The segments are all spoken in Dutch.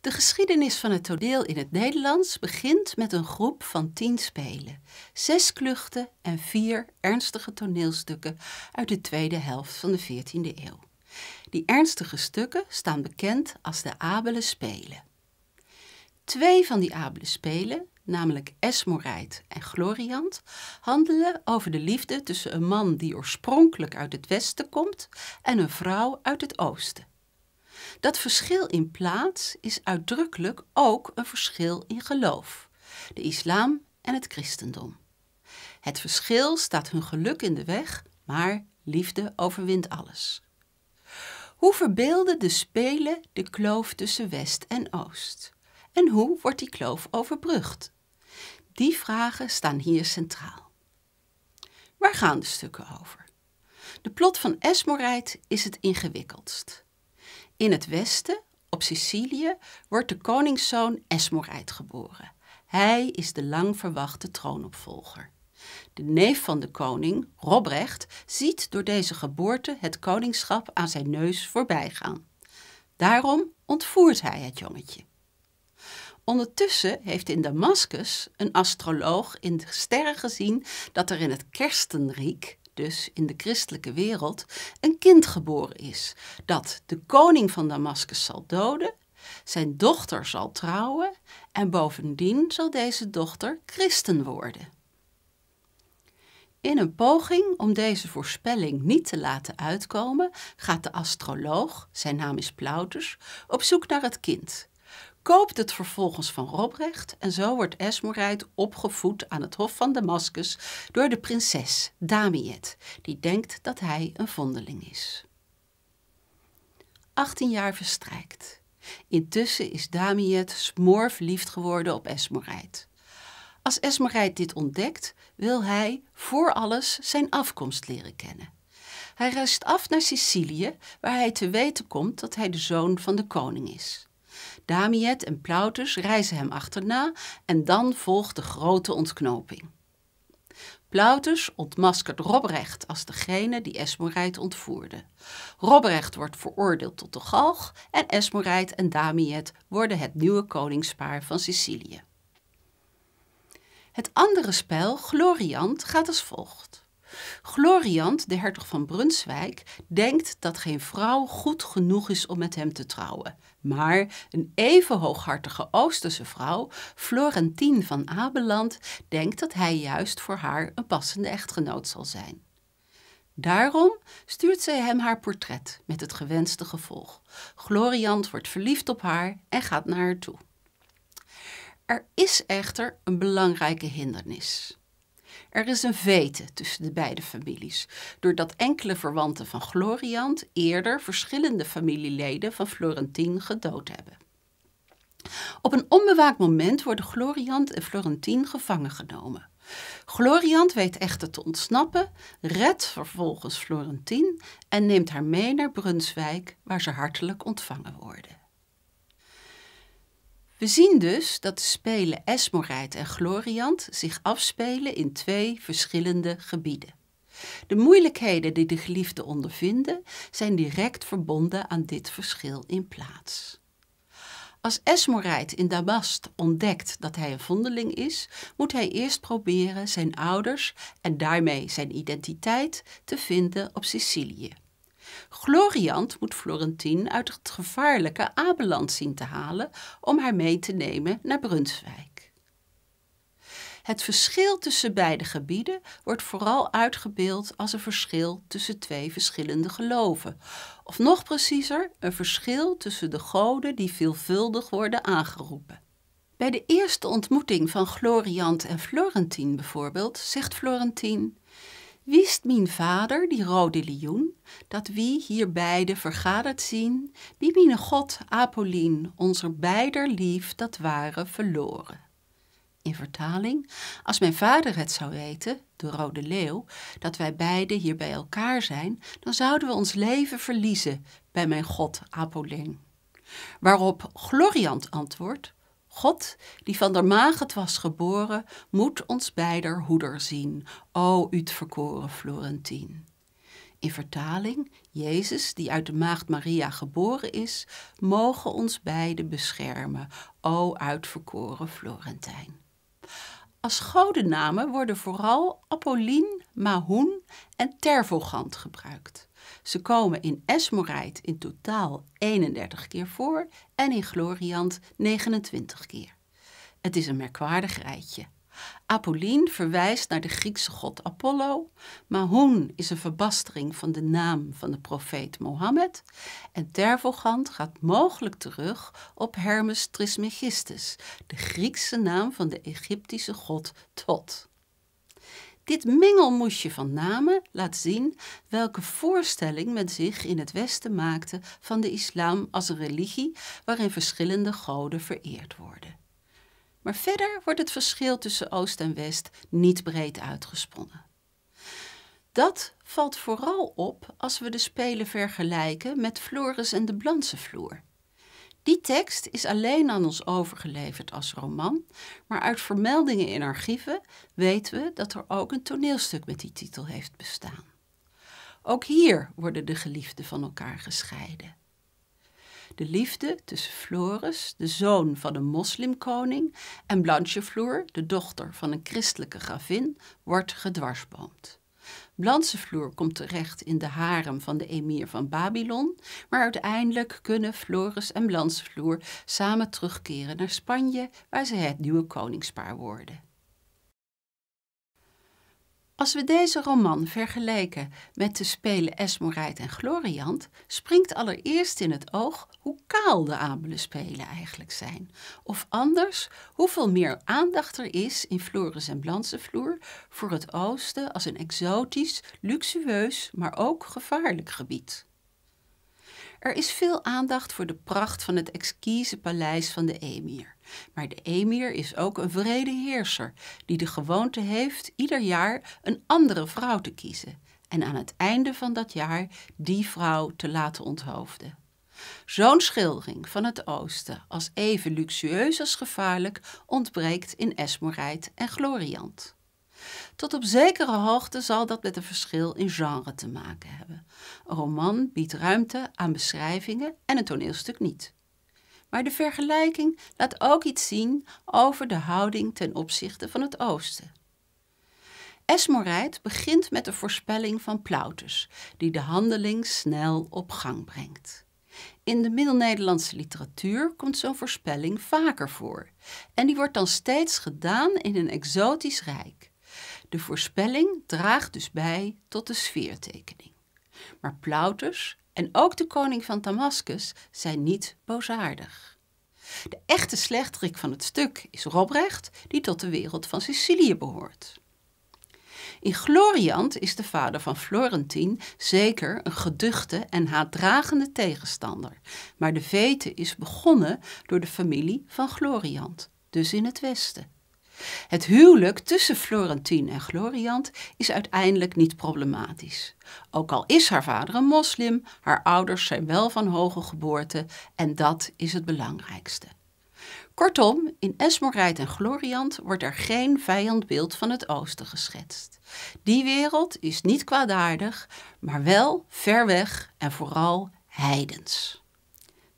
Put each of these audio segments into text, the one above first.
De geschiedenis van het toneel in het Nederlands begint met een groep van tien spelen, zes kluchten en vier ernstige toneelstukken uit de tweede helft van de 14e eeuw. Die ernstige stukken staan bekend als de Abele Spelen. Twee van die Abele Spelen, namelijk Esmorijt en Gloriant, handelen over de liefde tussen een man die oorspronkelijk uit het westen komt en een vrouw uit het oosten. Dat verschil in plaats is uitdrukkelijk ook een verschil in geloof, de islam en het christendom. Het verschil staat hun geluk in de weg, maar liefde overwint alles. Hoe verbeelden de Spelen de kloof tussen West en Oost? En hoe wordt die kloof overbrugd? Die vragen staan hier centraal. Waar gaan de stukken over? De plot van Esmoreit is het ingewikkeldst. In het westen, op Sicilië, wordt de koningszoon Esmoreid geboren. Hij is de lang verwachte troonopvolger. De neef van de koning, Robrecht, ziet door deze geboorte het koningschap aan zijn neus voorbijgaan. Daarom ontvoert hij het jongetje. Ondertussen heeft in Damascus een astroloog in de sterren gezien dat er in het Kerstenrijk dus in de christelijke wereld een kind geboren is, dat de koning van Damascus zal doden, zijn dochter zal trouwen en bovendien zal deze dochter christen worden. In een poging om deze voorspelling niet te laten uitkomen, gaat de astroloog, zijn naam is Plautus, op zoek naar het kind koopt het vervolgens van Robrecht en zo wordt Esmorijd opgevoed aan het hof van Damascus door de prinses Damiet, die denkt dat hij een vondeling is. 18 jaar verstrijkt. Intussen is Damiet smoor verliefd geworden op Esmorijd. Als Esmerijd dit ontdekt, wil hij voor alles zijn afkomst leren kennen. Hij reist af naar Sicilië, waar hij te weten komt dat hij de zoon van de koning is. Damiet en Plautus reizen hem achterna en dan volgt de grote ontknoping. Plautus ontmaskert Robrecht als degene die Esmorijt ontvoerde. Robrecht wordt veroordeeld tot de galg en Esmorijt en Damiet worden het nieuwe koningspaar van Sicilië. Het andere spel, Gloriant, gaat als volgt. Gloriant, de hertog van Brunswijk, denkt dat geen vrouw goed genoeg is om met hem te trouwen. Maar een even hooghartige Oosterse vrouw, Florentine van Abeland, denkt dat hij juist voor haar een passende echtgenoot zal zijn. Daarom stuurt zij hem haar portret met het gewenste gevolg. Gloriant wordt verliefd op haar en gaat naar haar toe. Er is echter een belangrijke hindernis. Er is een vete tussen de beide families, doordat enkele verwanten van Gloriant eerder verschillende familieleden van Florentien gedood hebben. Op een onbewaakt moment worden Gloriant en Florentien gevangen genomen. Gloriant weet echter te ontsnappen, redt vervolgens Florentien en neemt haar mee naar Brunswijk, waar ze hartelijk ontvangen worden. We zien dus dat de spelen Esmorheid en Gloriant zich afspelen in twee verschillende gebieden. De moeilijkheden die de geliefden ondervinden zijn direct verbonden aan dit verschil in plaats. Als Esmorijt in Damast ontdekt dat hij een vondeling is, moet hij eerst proberen zijn ouders en daarmee zijn identiteit te vinden op Sicilië. Gloriant moet Florentien uit het gevaarlijke Abeland zien te halen om haar mee te nemen naar Brunswijk. Het verschil tussen beide gebieden wordt vooral uitgebeeld als een verschil tussen twee verschillende geloven, of nog preciezer, een verschil tussen de goden die veelvuldig worden aangeroepen. Bij de eerste ontmoeting van Gloriant en Florentien bijvoorbeeld zegt Florentien: wist mijn vader, die rode lioen, dat wie hier beide vergaderd zien, wie mijn God Apollien, onze beider lief, dat waren verloren. In vertaling, als mijn vader het zou weten, de rode leeuw, dat wij beide hier bij elkaar zijn, dan zouden we ons leven verliezen bij mijn God Apollin. Waarop Gloriant antwoordt, God, die van der maagd was geboren, moet ons beider hoeder zien, o uitverkoren Florentijn. In vertaling, Jezus, die uit de maagd Maria geboren is, mogen ons beiden beschermen, o uitverkoren Florentijn. Als godennamen worden vooral Apollin, Mahoon en Tervolgant gebruikt. Ze komen in Esmorite in totaal 31 keer voor en in Gloriant 29 keer. Het is een merkwaardig rijtje. Apollien verwijst naar de Griekse god Apollo. Mahoun is een verbastering van de naam van de profeet Mohammed. En Tervolgant gaat mogelijk terug op Hermes Trismegistus, de Griekse naam van de Egyptische god Thoth. Dit mengelmoesje van namen laat zien welke voorstelling men zich in het Westen maakte van de islam als een religie waarin verschillende goden vereerd worden. Maar verder wordt het verschil tussen Oost en West niet breed uitgesponnen. Dat valt vooral op als we de Spelen vergelijken met Floris en de Blanse Vloer. Die tekst is alleen aan ons overgeleverd als roman, maar uit vermeldingen in archieven weten we dat er ook een toneelstuk met die titel heeft bestaan. Ook hier worden de geliefden van elkaar gescheiden de liefde tussen Floris, de zoon van een moslimkoning, en Blanchefloer, de dochter van een christelijke gravin, wordt gedwarsboomd. Blanchefloer komt terecht in de harem van de emir van Babylon, maar uiteindelijk kunnen Floris en Blanchefloer samen terugkeren naar Spanje, waar ze het nieuwe koningspaar worden. Als we deze roman vergelijken met de spelen Esmorijt en Gloriant, springt allereerst in het oog hoe kaal de Abele spelen eigenlijk zijn. Of anders, hoeveel meer aandacht er is in Flores en Blansevloer voor het oosten als een exotisch, luxueus, maar ook gevaarlijk gebied. Er is veel aandacht voor de pracht van het exquise paleis van de emir. Maar de emir is ook een vrede heerser die de gewoonte heeft ieder jaar een andere vrouw te kiezen en aan het einde van dat jaar die vrouw te laten onthoofden. Zo'n schildering van het oosten, als even luxueus als gevaarlijk, ontbreekt in Esmoreit en Gloriant. Tot op zekere hoogte zal dat met een verschil in genre te maken hebben. Een roman biedt ruimte aan beschrijvingen en een toneelstuk niet. Maar de vergelijking laat ook iets zien over de houding ten opzichte van het Oosten. Esmoreit begint met de voorspelling van Plautus, die de handeling snel op gang brengt. In de middelnederlandse literatuur komt zo'n voorspelling vaker voor. En die wordt dan steeds gedaan in een exotisch rijk. De voorspelling draagt dus bij tot de sfeertekening. Maar Plautus en ook de koning van Damascus zijn niet boosaardig. De echte slechterik van het stuk is Robrecht, die tot de wereld van Sicilië behoort. In Gloriant is de vader van Florentien zeker een geduchte en haatdragende tegenstander, maar de vete is begonnen door de familie van Gloriant, dus in het Westen. Het huwelijk tussen Florentien en Gloriant is uiteindelijk niet problematisch. Ook al is haar vader een moslim, haar ouders zijn wel van hoge geboorte en dat is het belangrijkste. Kortom, in Esmorrijd en Gloriant wordt er geen vijandbeeld van het oosten geschetst. Die wereld is niet kwaadaardig, maar wel ver weg en vooral heidens.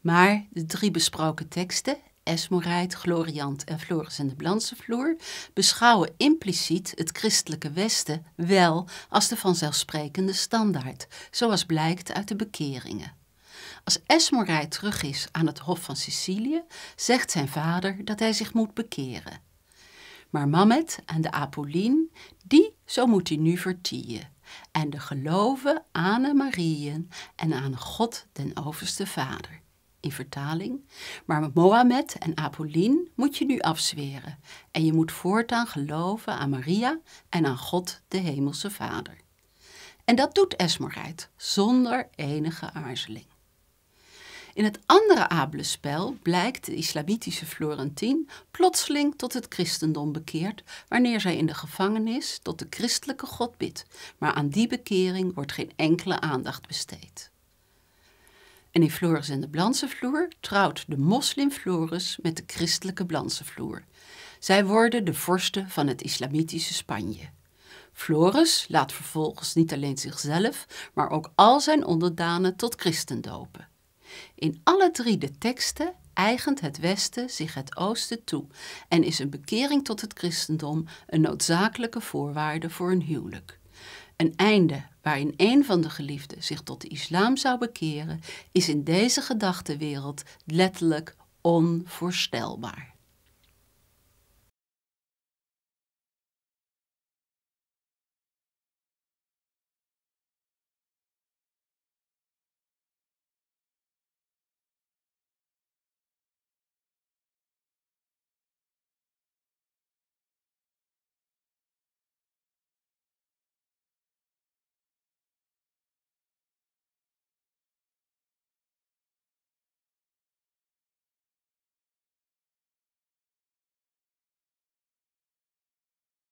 Maar de drie besproken teksten Esmorijt, Gloriant en Floris en de vloer beschouwen impliciet het christelijke Westen wel als de vanzelfsprekende standaard, zoals blijkt uit de bekeringen. Als Esmorijt terug is aan het Hof van Sicilië, zegt zijn vader dat hij zich moet bekeren. Maar Mamet en de Apolline, die, zo moet hij nu vertieën. En de geloven aan de Marieën en aan God den overste Vader in vertaling. Maar met Mohammed en Apolline moet je nu afzweren. En je moet voortaan geloven aan Maria en aan God, de Hemelse Vader. En dat doet Esmerheid zonder enige aarzeling. In het andere Abelespel blijkt de islamitische Florentien plotseling tot het christendom bekeerd wanneer zij in de gevangenis tot de christelijke God bidt, maar aan die bekering wordt geen enkele aandacht besteed. En in Floris en de vloer trouwt de moslim Floris met de christelijke vloer. Zij worden de vorsten van het islamitische Spanje. Floris laat vervolgens niet alleen zichzelf, maar ook al zijn onderdanen tot christen dopen. In alle drie de teksten eigent het Westen zich het Oosten toe en is een bekering tot het christendom een noodzakelijke voorwaarde voor een huwelijk. Een einde waarin een van de geliefden zich tot de islam zou bekeren, is in deze gedachtenwereld letterlijk onvoorstelbaar.